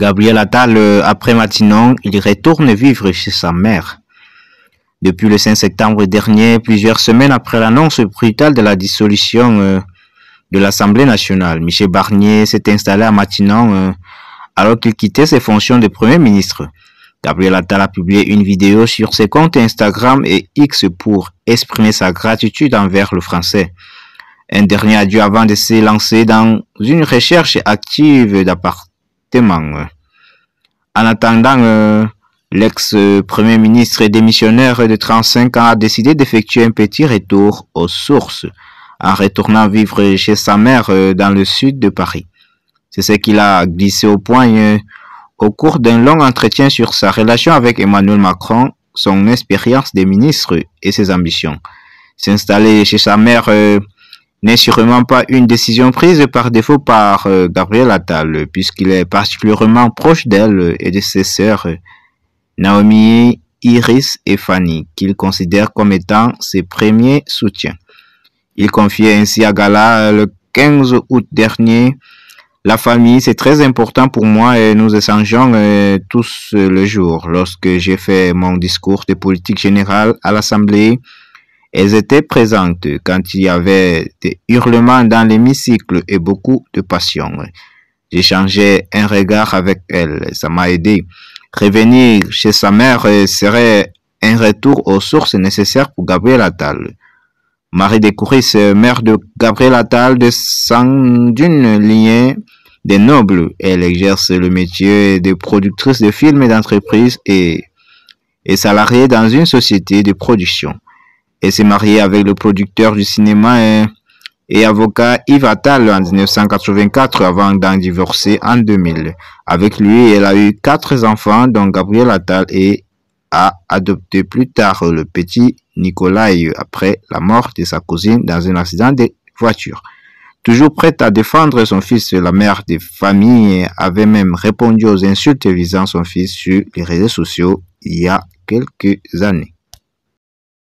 Gabriel Attal, euh, après Matinon, il retourne vivre chez sa mère. Depuis le 5 septembre dernier, plusieurs semaines après l'annonce brutale de la dissolution euh, de l'Assemblée nationale, Michel Barnier s'est installé à Matinon euh, alors qu'il quittait ses fonctions de Premier ministre. Gabriel Attal a publié une vidéo sur ses comptes Instagram et X pour exprimer sa gratitude envers le français. Un dernier adieu avant de se lancer dans une recherche active d'appart en attendant, euh, l'ex-premier ministre démissionnaire de 35 ans a décidé d'effectuer un petit retour aux sources en retournant vivre chez sa mère euh, dans le sud de Paris. C'est ce qu'il a glissé au point euh, au cours d'un long entretien sur sa relation avec Emmanuel Macron, son expérience de ministre et ses ambitions. S'installer chez sa mère n'est sûrement pas une décision prise par défaut par euh, Gabriel Attal, puisqu'il est particulièrement proche d'elle et de ses sœurs Naomi, Iris et Fanny, qu'il considère comme étant ses premiers soutiens. Il confiait ainsi à Gala le 15 août dernier la famille, c'est très important pour moi et nous échangeons euh, tous le jour. Lorsque j'ai fait mon discours de politique générale à l'Assemblée, elles étaient présentes quand il y avait des hurlements dans l'hémicycle et beaucoup de passion. J'échangeais un regard avec elles. ça m'a aidé. Revenir chez sa mère serait un retour aux sources nécessaires pour Gabriel Attal. Marie est mère de Gabriel Attal, descend d'une lignée des nobles. Elle exerce le métier de productrice de films et d'entreprises et est salariée dans une société de production. Elle s'est mariée avec le producteur du cinéma et, avocat Yves Attal en 1984 avant d'en divorcer en 2000. Avec lui, elle a eu quatre enfants dont Gabriel Attal et a adopté plus tard le petit Nicolas après la mort de sa cousine dans un accident de voiture. Toujours prête à défendre son fils, la mère des familles avait même répondu aux insultes visant son fils sur les réseaux sociaux il y a quelques années.